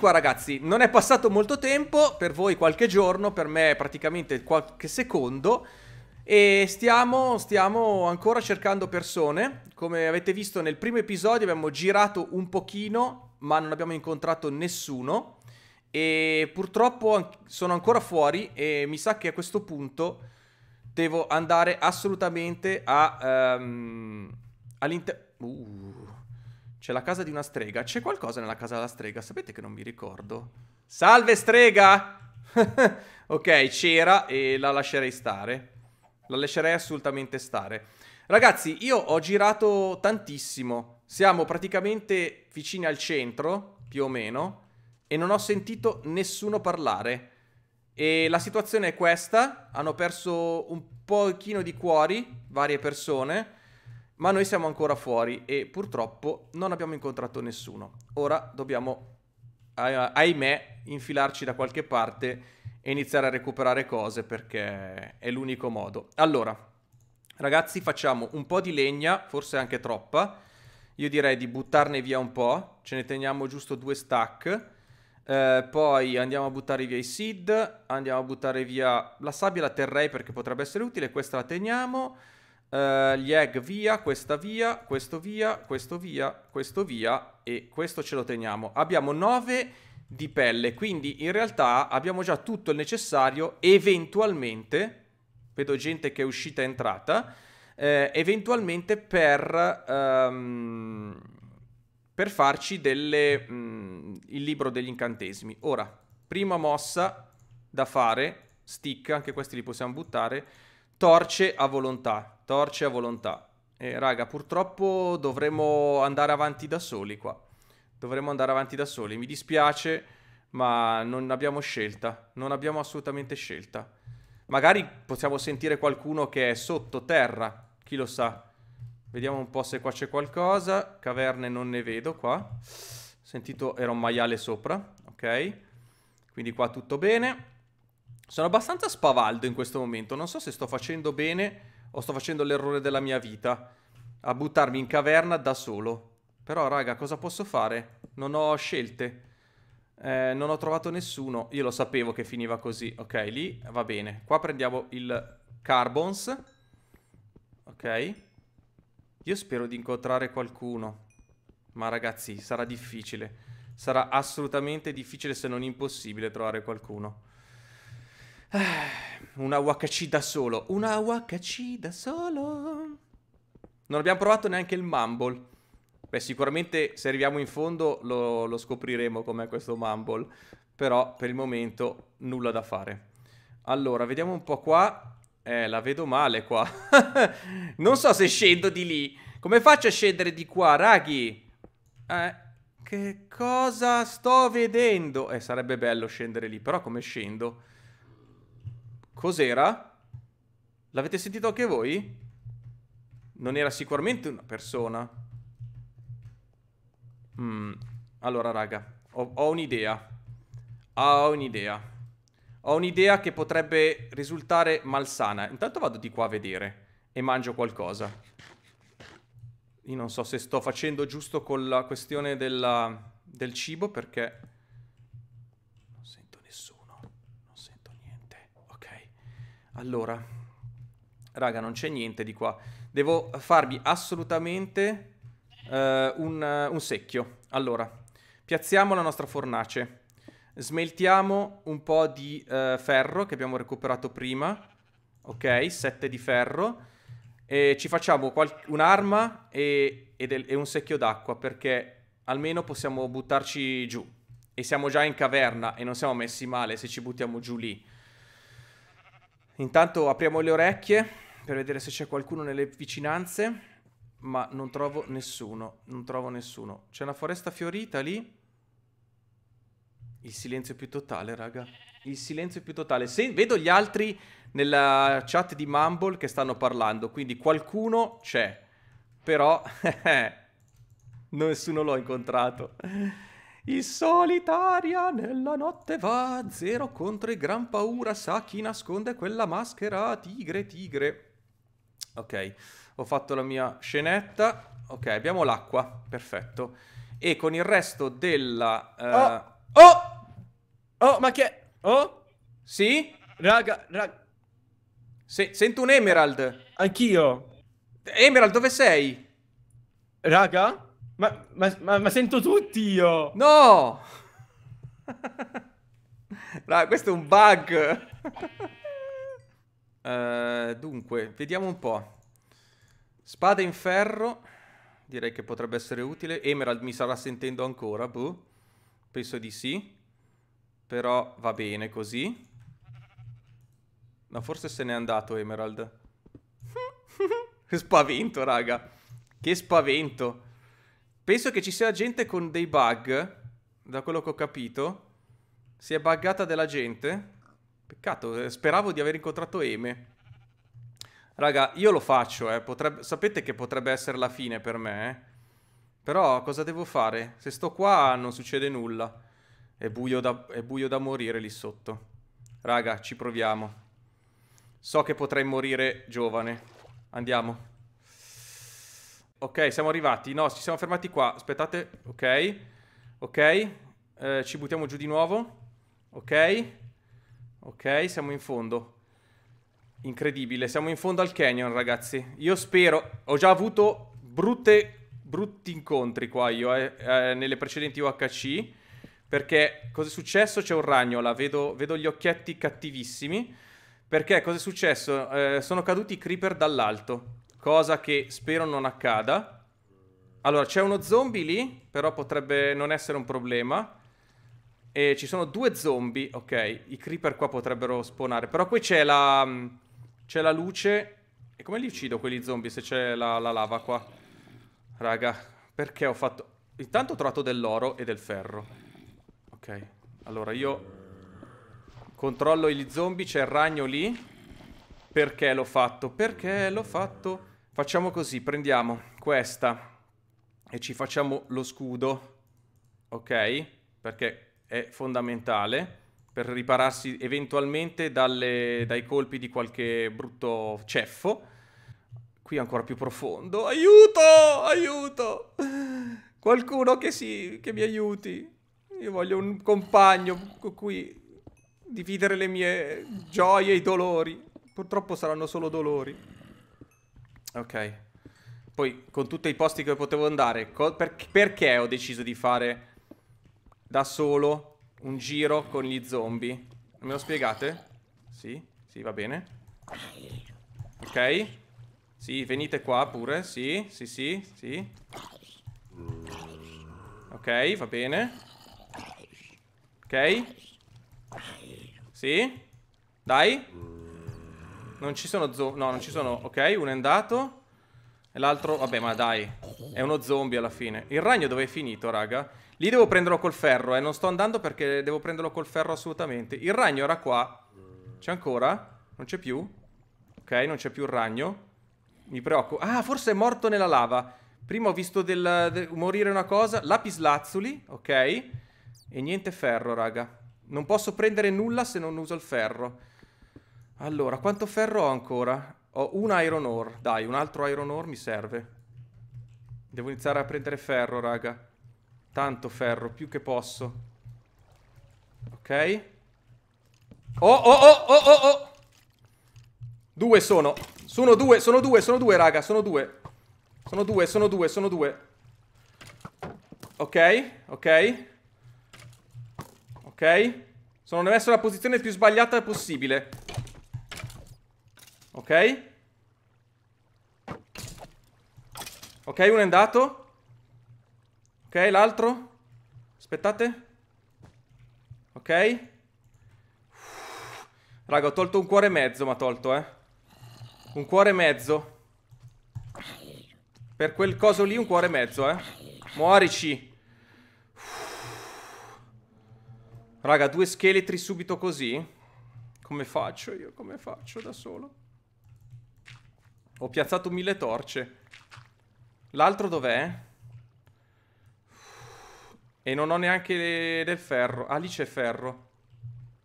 Eccoci qua ragazzi, non è passato molto tempo, per voi qualche giorno, per me praticamente qualche secondo e stiamo, stiamo ancora cercando persone, come avete visto nel primo episodio abbiamo girato un pochino ma non abbiamo incontrato nessuno e purtroppo sono ancora fuori e mi sa che a questo punto devo andare assolutamente a... Um, ehm, all'interno... Uh. C'è la casa di una strega. C'è qualcosa nella casa della strega? Sapete che non mi ricordo. Salve strega! ok, c'era e la lascerei stare. La lascerei assolutamente stare. Ragazzi, io ho girato tantissimo. Siamo praticamente vicini al centro, più o meno, e non ho sentito nessuno parlare. E la situazione è questa. Hanno perso un pochino di cuori varie persone ma noi siamo ancora fuori e purtroppo non abbiamo incontrato nessuno. Ora dobbiamo, ah, ah, ahimè, infilarci da qualche parte e iniziare a recuperare cose perché è l'unico modo. Allora, ragazzi, facciamo un po' di legna, forse anche troppa. Io direi di buttarne via un po', ce ne teniamo giusto due stack. Eh, poi andiamo a buttare via i seed, andiamo a buttare via la sabbia, la terrei perché potrebbe essere utile, questa la teniamo. Uh, gli egg via, questa via, questo via, questo via, questo via e questo ce lo teniamo. Abbiamo 9 di pelle, quindi in realtà abbiamo già tutto il necessario eventualmente, vedo gente che è uscita e entrata, eh, eventualmente per, um, per farci delle, um, il libro degli incantesimi. Ora, prima mossa da fare, stick, anche questi li possiamo buttare, torce a volontà torce a volontà. E raga, purtroppo dovremo andare avanti da soli qua. Dovremmo andare avanti da soli. Mi dispiace, ma non abbiamo scelta. Non abbiamo assolutamente scelta. Magari possiamo sentire qualcuno che è sottoterra. Chi lo sa? Vediamo un po' se qua c'è qualcosa. Caverne non ne vedo qua. Ho sentito, era un maiale sopra. Ok. Quindi qua tutto bene. Sono abbastanza spavaldo in questo momento. Non so se sto facendo bene o sto facendo l'errore della mia vita, a buttarmi in caverna da solo. Però raga, cosa posso fare? Non ho scelte. Eh, non ho trovato nessuno. Io lo sapevo che finiva così. Ok, lì va bene. Qua prendiamo il Carbons. Ok. Io spero di incontrare qualcuno. Ma ragazzi, sarà difficile. Sarà assolutamente difficile se non impossibile trovare qualcuno. Eh, Una UHC da solo. Una UHC da solo. Non abbiamo provato neanche il Mumble. Beh, sicuramente se arriviamo in fondo lo, lo scopriremo com'è questo Mumble. Però per il momento nulla da fare. Allora, vediamo un po' qua. Eh, la vedo male qua. non so se scendo di lì. Come faccio a scendere di qua, raghi? Eh, che cosa sto vedendo? Eh, sarebbe bello scendere lì, però come scendo? Cos'era? L'avete sentito anche voi? Non era sicuramente una persona. Mm. Allora, raga, ho, ho un'idea. Ho un'idea. Ho un'idea che potrebbe risultare malsana. Intanto vado di qua a vedere e mangio qualcosa. Io non so se sto facendo giusto con la questione della, del cibo perché Allora, raga, non c'è niente di qua. Devo farvi assolutamente uh, un, un secchio. Allora, piazziamo la nostra fornace. Smeltiamo un po' di uh, ferro che abbiamo recuperato prima. Ok, sette di ferro. E ci facciamo un'arma e, e, e un secchio d'acqua perché almeno possiamo buttarci giù. E siamo già in caverna e non siamo messi male se ci buttiamo giù lì. Intanto apriamo le orecchie per vedere se c'è qualcuno nelle vicinanze, ma non trovo nessuno, non trovo nessuno. C'è una foresta fiorita lì? Il silenzio più totale, raga. Il silenzio più totale. Se vedo gli altri nella chat di Mumble che stanno parlando, quindi qualcuno c'è. Però nessuno l'ho incontrato. In solitaria nella notte va, zero contro e gran paura, sa chi nasconde quella maschera, tigre, tigre. Ok, ho fatto la mia scenetta. Ok, abbiamo l'acqua, perfetto. E con il resto della... Uh... Oh! oh! oh! ma che... Oh? Sì? Raga, raga... Se sento un Emerald. Anch'io. Emerald, dove sei? Raga? Ma, ma, ma, ma sento tutti io! No! Raga, questo è un bug! uh, dunque, vediamo un po'. Spada in ferro. Direi che potrebbe essere utile. Emerald mi sarà sentendo ancora, boh. Penso di sì. Però va bene così. No, forse se n'è andato Emerald. che spavento, raga. Che spavento. Penso che ci sia gente con dei bug, da quello che ho capito. Si è buggata della gente. Peccato, eh, speravo di aver incontrato Eme. Raga, io lo faccio, eh. Potrebbe... Sapete che potrebbe essere la fine per me, eh. Però cosa devo fare? Se sto qua non succede nulla. È buio da, è buio da morire lì sotto. Raga, ci proviamo. So che potrei morire giovane. Andiamo. Ok, siamo arrivati. No, ci siamo fermati qua. Aspettate. Ok. Ok. Eh, ci buttiamo giù di nuovo. Ok. Ok, siamo in fondo. Incredibile, siamo in fondo al canyon, ragazzi. Io spero... Ho già avuto brutte, brutti incontri qua io, eh, eh, nelle precedenti UHC. Perché cosa è successo? C'è un ragnola, vedo, vedo gli occhietti cattivissimi. Perché cosa è successo? Eh, sono caduti i creeper dall'alto cosa che spero non accada. Allora, c'è uno zombie lì, però potrebbe non essere un problema. E ci sono due zombie, ok, i creeper qua potrebbero spawnare, però qui c'è la... Mm, c'è la luce... E come li uccido quelli zombie se c'è la, la lava qua? Raga, perché ho fatto... Intanto ho trovato dell'oro e del ferro. Ok, allora io... Controllo gli zombie, c'è il ragno lì. Perché l'ho fatto? Perché l'ho fatto? Facciamo così, prendiamo questa e ci facciamo lo scudo, ok? Perché è fondamentale per ripararsi eventualmente dalle, dai colpi di qualche brutto ceffo. Qui ancora più profondo. Aiuto! Aiuto! Qualcuno che, si, che mi aiuti. Io voglio un compagno con cui dividere le mie gioie e i dolori. Purtroppo saranno solo dolori. Ok. Poi, con tutti i posti che potevo andare, per perché ho deciso di fare da solo un giro con gli zombie? Me lo spiegate? Sì, sì, va bene. Ok. Sì, venite qua pure, sì, sì, sì, sì. Ok, va bene. Ok. Sì. Dai. Non ci sono zombie. No, non ci sono. Ok, uno è andato. E l'altro. Vabbè, ma dai. È uno zombie alla fine. Il ragno dove è finito, raga? Lì devo prenderlo col ferro. eh. non sto andando perché devo prenderlo col ferro assolutamente. Il ragno era qua. C'è ancora? Non c'è più? Ok, non c'è più il ragno. Mi preoccupo. Ah, forse è morto nella lava. Prima ho visto del, del morire una cosa. Lapislazzuli, ok. E niente ferro, raga. Non posso prendere nulla se non uso il ferro. Allora, quanto ferro ho ancora? Ho un iron ore, dai, un altro iron ore mi serve. Devo iniziare a prendere ferro, raga. Tanto ferro, più che posso. Ok. Oh, oh, oh, oh, oh, oh! Due sono. Sono due, sono due, sono due, raga, sono due. Sono due, sono due, sono due. Ok, ok. Ok. Sono messo nella posizione più sbagliata possibile. Ok Ok uno è andato Ok l'altro Aspettate Ok Raga ho tolto un cuore e mezzo Ma tolto eh Un cuore e mezzo Per quel coso lì un cuore e mezzo eh Muorici Raga due scheletri subito così Come faccio io? Come faccio da solo? Ho piazzato mille torce. L'altro dov'è? E non ho neanche le... del ferro. Ah, lì c'è ferro.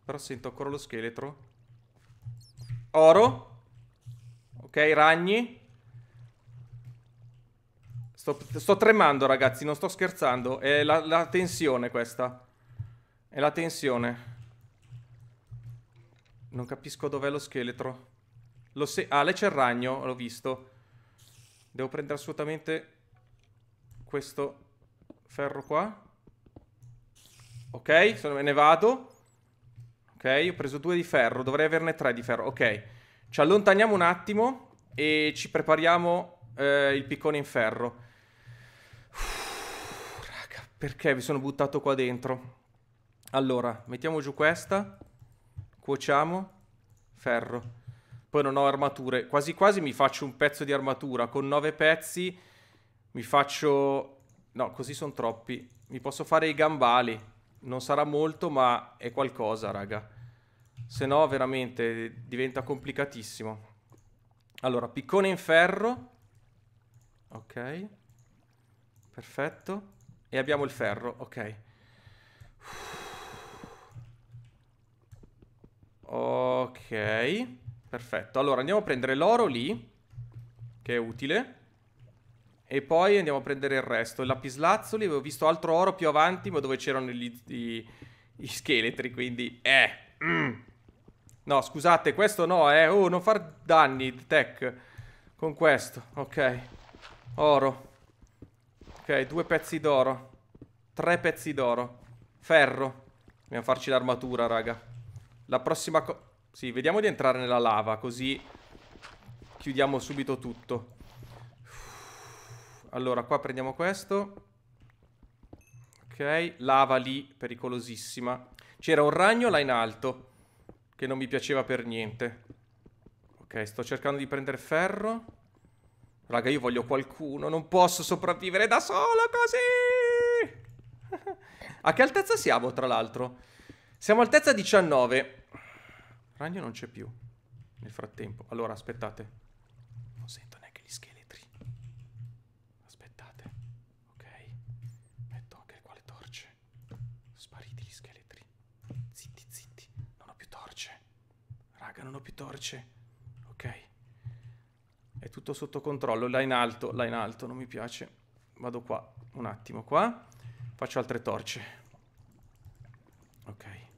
Però sento ancora lo scheletro. Oro. Ok, ragni. Sto, sto tremando, ragazzi, non sto scherzando. È la, la tensione questa. È la tensione. Non capisco dov'è lo scheletro. Lo se- ah, lei c'è il ragno, l'ho visto. Devo prendere assolutamente questo ferro qua. Ok, me ne vado. Ok, ho preso due di ferro, dovrei averne tre di ferro. Ok, ci allontaniamo un attimo e ci prepariamo eh, il piccone in ferro. Uff, raga, perché mi sono buttato qua dentro? Allora, mettiamo giù questa, cuociamo, ferro poi non ho armature. Quasi quasi mi faccio un pezzo di armatura. Con 9 pezzi mi faccio... No, così sono troppi. Mi posso fare i gambali. Non sarà molto, ma è qualcosa, raga. Se no, veramente, diventa complicatissimo. Allora, piccone in ferro. Ok. Perfetto. E abbiamo il ferro, ok. Ok. Perfetto, allora andiamo a prendere l'oro lì, che è utile. E poi andiamo a prendere il resto. Il lapislazzoli, avevo visto altro oro più avanti, ma dove c'erano gli, gli, gli, scheletri, quindi... Eh! Mm. No, scusate, questo no, eh. Oh, non far danni, tech. Con questo, ok. Oro. Ok, due pezzi d'oro. Tre pezzi d'oro. Ferro. Dobbiamo farci l'armatura, raga. La prossima cosa... Sì, vediamo di entrare nella lava, così chiudiamo subito tutto. Allora, qua prendiamo questo. Ok, lava lì, pericolosissima. C'era un ragno là in alto, che non mi piaceva per niente. Ok, sto cercando di prendere ferro. Raga, io voglio qualcuno, non posso sopravvivere da solo così! A che altezza siamo, tra l'altro? Siamo altezza 19. Ragno non c'è più. Nel frattempo. Allora, aspettate. Non sento neanche gli scheletri. Aspettate. Ok. Metto anche qua le torce. Spariti gli scheletri. Zitti, zitti. Non ho più torce. Raga, non ho più torce. Ok. È tutto sotto controllo. Là in alto, là in alto. Non mi piace. Vado qua. Un attimo qua. Faccio altre torce. Ok.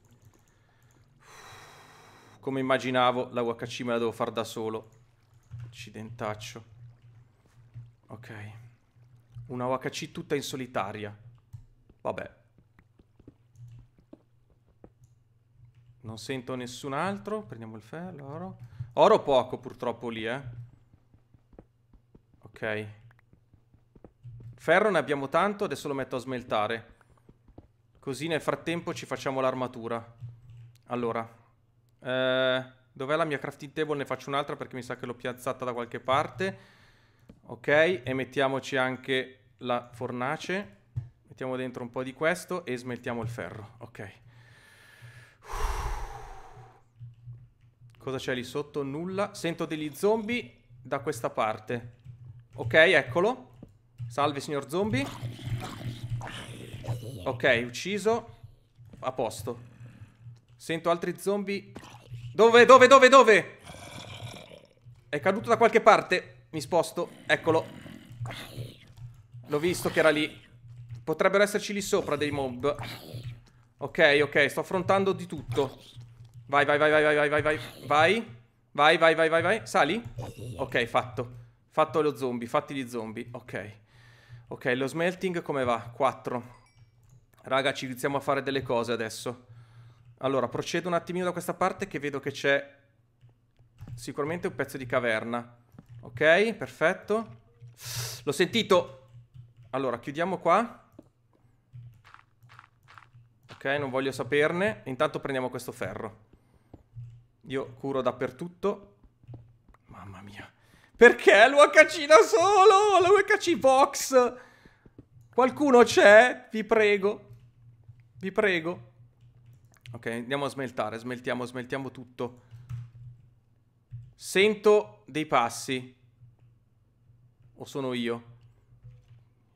Come immaginavo, la UHC me la devo fare da solo. Accidentaccio. Ok. Una UHC tutta in solitaria. Vabbè. Non sento nessun altro. Prendiamo il ferro, oro. Oro poco purtroppo lì, eh. Ok. Ferro ne abbiamo tanto, adesso lo metto a smeltare. Così nel frattempo ci facciamo l'armatura. Allora, eh, dov'è la mia crafting table? Ne faccio un'altra perché mi sa che l'ho piazzata da qualche parte. Ok, e mettiamoci anche la fornace. Mettiamo dentro un po' di questo e smeltiamo il ferro. Ok. Cosa c'è lì sotto? Nulla. Sento degli zombie da questa parte. Ok, eccolo. Salve, signor zombie. Ok, ucciso. A posto. Sento altri zombie. Dove, dove, dove, dove? È caduto da qualche parte. Mi sposto. Eccolo. L'ho visto che era lì. Potrebbero esserci lì sopra dei mob. Ok, ok, sto affrontando di tutto. Vai, vai, vai, vai, vai, vai, vai, vai. Vai, vai, vai, vai, vai. Sali? Ok, fatto. Fatto lo zombie, fatti gli zombie. Ok. Ok, lo smelting come va? 4. Raga, ci iniziamo a fare delle cose adesso. Allora, procedo un attimino da questa parte che vedo che c'è sicuramente un pezzo di caverna. Ok, perfetto. L'ho sentito. Allora, chiudiamo qua. Ok, non voglio saperne. Intanto prendiamo questo ferro. Io curo dappertutto. Mamma mia. Perché l'UHC da solo? L'UHC Vox! Qualcuno c'è? Vi prego. Vi prego. Ok, andiamo a smeltare, smeltiamo, smeltiamo tutto. Sento dei passi. O sono io?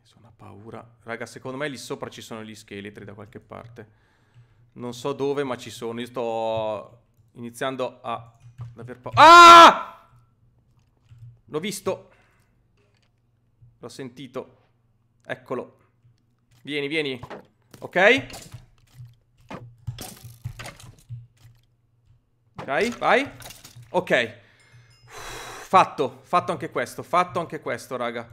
Sono paura. Raga, secondo me lì sopra ci sono gli scheletri da qualche parte. Non so dove, ma ci sono. Io sto iniziando a... Ad aver paura. Ah! L'ho visto. L'ho sentito. Eccolo. Vieni, vieni. Ok. Vai, vai. Ok. fatto, fatto anche questo, fatto anche questo, raga.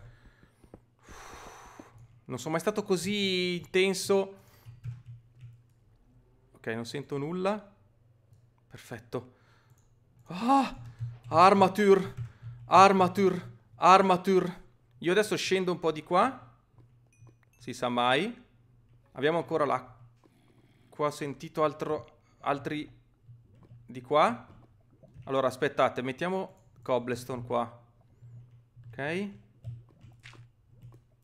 Non sono mai stato così intenso. Ok, non sento nulla. Perfetto. Ah! Armature. Armature. Armature. Io adesso scendo un po' di qua. Si sa mai. Abbiamo ancora l'acqua. Ho sentito altro, altri di qua. Allora, aspettate, mettiamo cobblestone qua. Ok.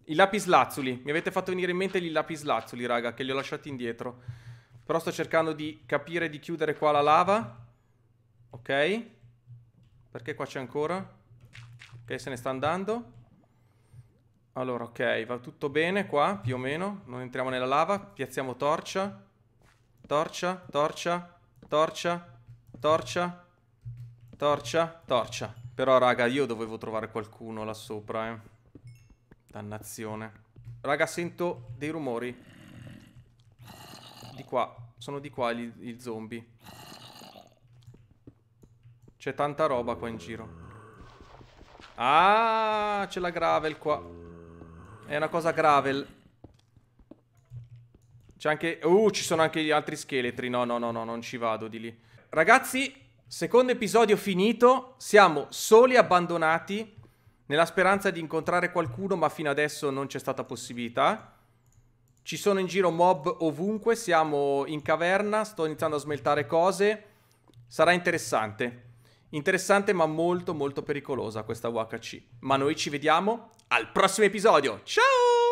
I lapislazzuli. Mi avete fatto venire in mente gli lapislazzuli, raga, che li ho lasciati indietro. Però sto cercando di capire di chiudere qua la lava. Ok. Perché qua c'è ancora? Ok, se ne sta andando. Allora, ok, va tutto bene qua, più o meno. Non entriamo nella lava. Piazziamo torcia. Torcia, torcia, torcia, torcia, torcia, torcia. Però, raga, io dovevo trovare qualcuno là sopra, eh. Dannazione. Raga, sento dei rumori. Di qua. Sono di qua i zombie. C'è tanta roba qua in giro. Ah, c'è la gravel qua. È una cosa gravel. C'è anche... Uh, ci sono anche gli altri scheletri. No, no, no, no, non ci vado di lì. Ragazzi, secondo episodio finito, siamo soli abbandonati nella speranza di incontrare qualcuno, ma fino adesso non c'è stata possibilità. Ci sono in giro mob ovunque, siamo in caverna, sto iniziando a smeltare cose. Sarà interessante. Interessante ma molto molto pericolosa questa UHC. Ma noi ci vediamo al prossimo episodio. Ciao!